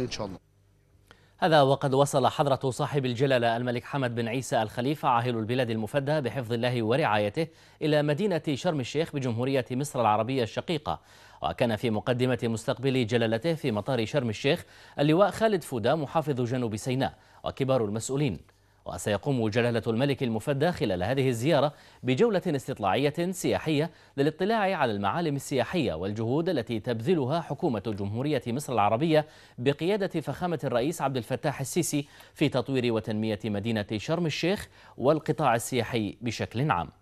البحرين إن شاء الله هذا وقد وصل حضرة صاحب الجلالة الملك حمد بن عيسى الخليفة عاهل البلاد المفدى بحفظ الله ورعايته إلى مدينة شرم الشيخ بجمهورية مصر العربية الشقيقة وكان في مقدمة مستقبل جلالته في مطار شرم الشيخ اللواء خالد فودا محافظ جنوب سيناء وكبار المسؤولين وسيقوم جلالة الملك المفدى خلال هذه الزيارة بجولة استطلاعية سياحية للاطلاع على المعالم السياحية والجهود التي تبذلها حكومة جمهورية مصر العربية بقيادة فخامة الرئيس عبد الفتاح السيسي في تطوير وتنمية مدينة شرم الشيخ والقطاع السياحي بشكل عام